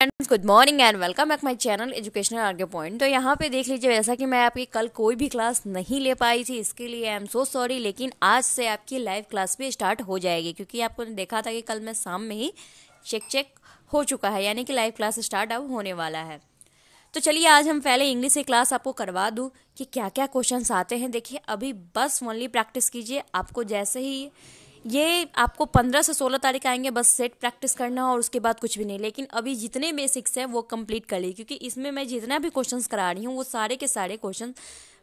friends good morning and welcome back my channel educational के point तो यहाँ पे देख लीजिए जैसा कि मैं आपकी कल कोई भी क्लास नहीं ले पाई थी इसके लिए आई एम सो सॉरी लेकिन आज से आपकी लाइव क्लास भी स्टार्ट हो जाएगी क्योंकि आपको देखा था कि कल मैं शाम में ही चेक चेक हो चुका है यानी कि लाइव क्लास स्टार्ट अब होने वाला है तो चलिए आज हम पहले इंग्लिश से क्लास आपको करवा दूँ कि क्या क्या क्वेश्चन आते हैं देखिए अभी बस ओनली प्रैक्टिस कीजिए आपको जैसे ही ये आपको पंद्रह से सोलह तारीख आएंगे बस सेट प्रैक्टिस करना और उसके बाद कुछ भी नहीं लेकिन अभी जितने बेसिक्स हैं वो कंप्लीट कर ली क्योंकि इसमें मैं जितना भी क्वेश्चंस करा रही हूँ वो सारे के सारे क्वेश्चन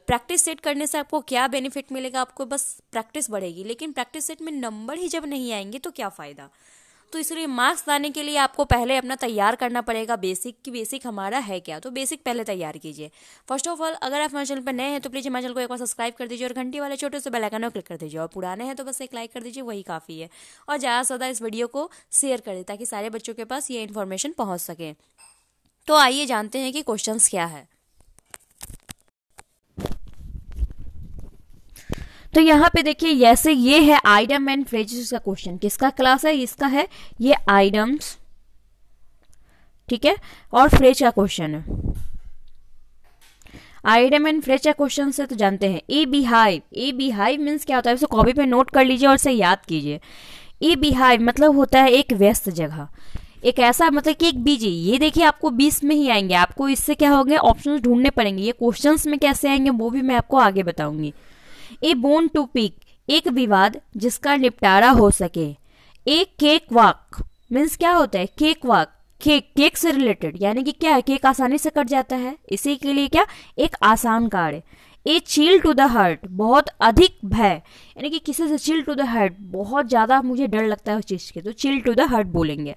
प्रैक्टिस सेट करने से आपको क्या बेनिफिट मिलेगा आपको बस प्रैक्टिस बढ़ेगी लेकिन प्रैक्टिस सेट में नंबर ही जब नहीं आएंगे तो क्या फ़ायदा तो इसलिए मार्क्स लाने के लिए आपको पहले अपना तैयार करना पड़ेगा बेसिक कि बेसिक हमारा है क्या तो बेसिक पहले तैयार कीजिए फर्स्ट ऑफ ऑल अगर आप हमारे चैनल पर नए हैं तो प्लीज़ हमारे चैनल को एक बार सब्सक्राइब कर दीजिए और घंटी वाले छोटे से बेलाइकन को क्लिक कर दीजिए और पुराने हैं तो बस एक लाइक कर दीजिए वही काफ़ी है और ज़्यादा से ज़्यादा इस वीडियो को शेयर करें ताकि सारे बच्चों के पास ये इन्फॉर्मेशन पहुँच सके तो आइए जानते हैं कि क्वेश्चन क्या है तो यहाँ पे देखिए जैसे ये है आइडम एंड फ्रेजेस का क्वेश्चन किसका क्लास है इसका है ये आइडम्स ठीक है और फ्रेज का क्वेश्चन है आइडम एंड फ्रेज का क्वेश्चन से तो जानते हैं a hive a beehive means क्या होता है इसे कॉपी पे नोट कर लीजिए और इसे याद कीजिए ए हाइव मतलब होता है एक व्यस्त जगह एक ऐसा मतलब कि एक बीजी ये देखिए आपको बीस में ही आएंगे आपको इससे क्या होंगे ऑप्शन ढूंढने पड़ेंगे ये क्वेश्चंस में कैसे आएंगे वो भी मैं आपको आगे बताऊंगी ए बोन टू पिक एक विवाद जिसका निपटारा हो सके ए केक वाक मीन्स क्या होता है केक वाक केक केक से रिलेटेड यानी कि क्या है केक आसानी से कट जाता है इसी के लिए क्या एक आसान कार्य ए चील टू द हर्ट बहुत अधिक भय यानी कि किसी से चील टू द हार्ट बहुत ज़्यादा मुझे डर लगता है उस चीज़ के तो चील टू द हार्ट बोलेंगे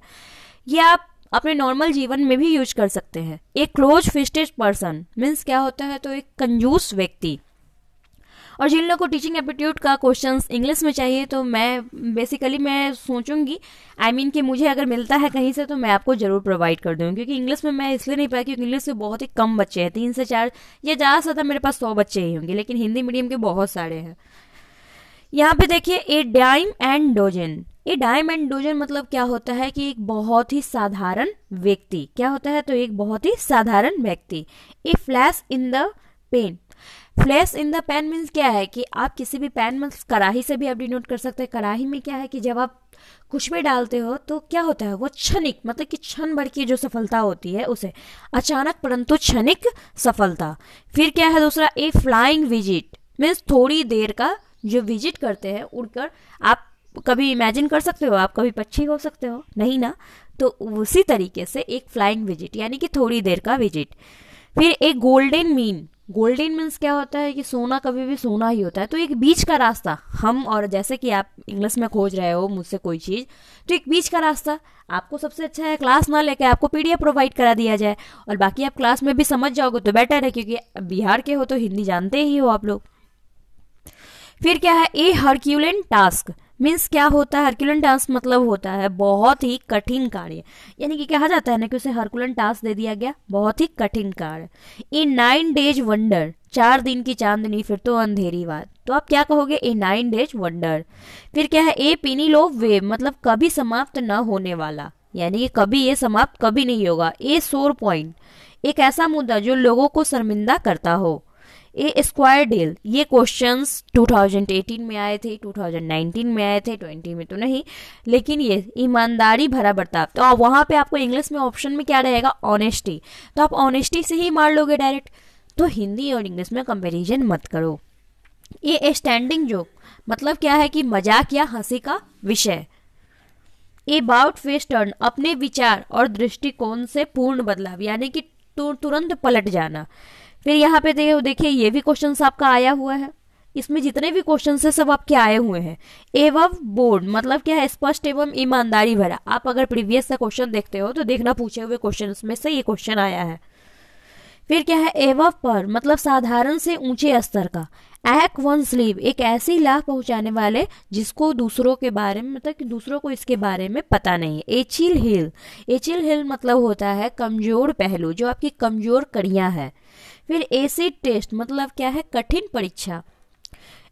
ये आप अपने नॉर्मल जीवन में भी यूज कर सकते हैं एक क्लोज फिस्टेड पर्सन मीन्स क्या होता है तो एक कंजूस व्यक्ति और जिन लोगों को टीचिंग एप्टीट्यूड का क्वेश्चन इंग्लिश में चाहिए तो मैं बेसिकली मैं सोचूंगी आई I मीन mean कि मुझे अगर मिलता है कहीं से तो मैं आपको ज़रूर प्रोवाइड कर दूँगी क्योंकि इंग्लिश में मैं इसलिए नहीं पाया क्योंकि इंग्लिश में बहुत ही कम बच्चे हैं तीन से चार या ज़्यादा से ज़्यादा मेरे पास सौ बच्चे ही होंगे लेकिन हिंदी मीडियम के बहुत सारे हैं यहाँ पे देखिए a dime and dozen a dime and dozen मतलब क्या होता है कि एक बहुत ही साधारण व्यक्ति क्या होता है तो एक बहुत ही साधारण व्यक्ति a flash in the pan flash in the pan means क्या है कि आप किसी भी पैन मीन्स कढ़ाई से भी आप डिनोट कर सकते हैं कढ़ाई में क्या है कि जब आप कुछ भी डालते हो तो क्या होता है वो क्षणिक मतलब कि क्षण भर की जो सफलता होती है उसे अचानक परंतु क्षणिक सफलता फिर क्या है दूसरा ए फ्लाइंग विजिट मीन्स थोड़ी देर का जो विजिट करते हैं उड़कर आप कभी इमेजिन कर सकते हो आप कभी पक्षी हो सकते हो नहीं ना तो उसी तरीके से एक फ्लाइंग विजिट यानी कि थोड़ी देर का विजिट फिर एक गोल्डन मीन गोल्डन मीन्स क्या होता है कि सोना कभी भी सोना ही होता है तो एक बीच का रास्ता हम और जैसे कि आप इंग्लिश में खोज रहे हो मुझसे कोई चीज़ तो एक बीच का रास्ता आपको सबसे अच्छा है क्लास ना लेके आपको पीडीएफ प्रोवाइड करा दिया जाए और बाकी आप क्लास में भी समझ जाओगे तो बेटर है क्योंकि बिहार के हो तो हिंदी जानते ही हो आप लोग फिर क्या है ए हर्क्यूलेंट टास्क मीन्स क्या होता है हरकुलन टास्क मतलब होता है बहुत ही कठिन कार्य यानी कि कहा जाता है ना कि उसे हरकुलन टास्क दे दिया गया बहुत ही कठिन कार्य ए नाइन डेज वंडर चार दिन की चांदनी फिर तो अंधेरी बात तो आप क्या कहोगे ए नाइन डेज वंडर फिर क्या है ए पिनी लो वे मतलब कभी समाप्त न होने वाला यानी कि कभी ये समाप्त कभी नहीं होगा ए सोर पॉइंट एक ऐसा मुद्दा जो लोगों को शर्मिंदा करता हो ए स्क्वायर डील ये क्वेश्चंस 2018 में आए थे 2019 में आए थे 20 में तो नहीं लेकिन ये ईमानदारी भरा बर्ताव तो वहां पे आपको इंग्लिश में ऑप्शन में क्या रहेगा ऑनेस्टी तो आप ऑनेस्टी से ही मार लोगे डायरेक्ट तो हिंदी और इंग्लिश में कंपेरिजन मत करो ये स्टैंडिंग जोक मतलब क्या है कि मजाक या हंसी का विषय अबाउट फेस टर्न अपने विचार और दृष्टिकोण से पूर्ण बदलाव यानी कि तुरंत पलट जाना फिर यहाँ पे देखिए ये भी क्वेश्चन आपका आया हुआ है इसमें जितने भी क्वेश्चन है सब आपके आए हुए हैं एवं बोर्ड मतलब क्या है स्पष्ट एवं ईमानदारी भरा आप अगर प्रीवियस का क्वेश्चन देखते हो तो देखना पूछे हुए क्वेश्चन में से ये क्वेश्चन आया है फिर क्या है एवं पर मतलब साधारण से ऊंचे स्तर का एक वन स्लीव एक ऐसी लाभ पहुंचाने वाले जिसको दूसरों के बारे में मतलब कि दूसरों को इसके बारे में पता नहीं है एचिल हिल एचिल हिल मतलब होता है कमजोर पहलू जो आपकी कमजोर कड़ियां हैं फिर एसिड टेस्ट मतलब क्या है कठिन परीक्षा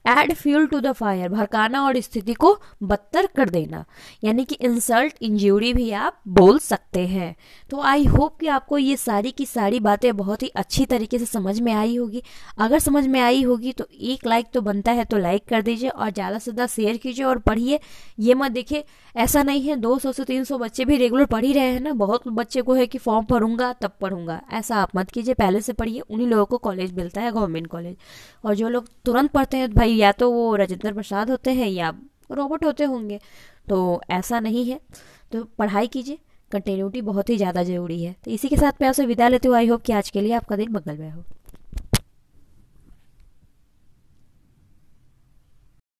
add fuel to the fire भड़काना और स्थिति को बदतर कर देना यानी कि इंसल्ट इंजरी भी आप बोल सकते हैं तो आई होप कि आपको ये सारी की सारी बातें बहुत ही अच्छी तरीके से समझ में आई होगी अगर समझ में आई होगी तो एक लाइक तो बनता है तो लाइक कर दीजिए और ज़्यादा से ज़्यादा शेयर कीजिए और पढ़िए ये मत देखिए ऐसा नहीं है सौ से सौ बच्चे भी रेगुलर पढ़ ही रहे हैं ना बहुत बच्चे को है कि फॉर्म भरूंगा तब पढ़ूंगा ऐसा आप मत कीजिए पहले से पढ़िए उन्हीं लोगों को कॉलेज मिलता है गवर्नमेंट कॉलेज और जो लोग तुरंत पढ़ते हैं तो भाई भाई या तो वो राजेंद्र प्रसाद होते हैं या रोबोट होते होंगे तो ऐसा नहीं है तो पढ़ाई कीजिए कंटिन्यूटी बहुत ही ज़्यादा ज़रूरी है तो इसी के साथ मैं आपसे विदा लेती हूँ आई होप कि आज के लिए आपका दिन मंगलमय हो